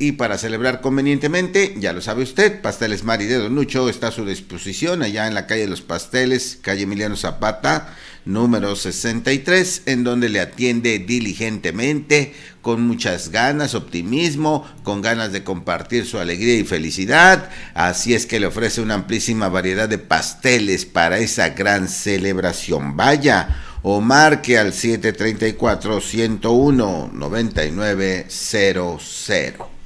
Y para celebrar convenientemente, ya lo sabe usted, Pasteles Mari de Don está a su disposición allá en la calle de los Pasteles, calle Emiliano Zapata, número 63, en donde le atiende diligentemente, con muchas ganas, optimismo, con ganas de compartir su alegría y felicidad. Así es que le ofrece una amplísima variedad de pasteles para esa gran celebración. Vaya o marque al 734 101 9900.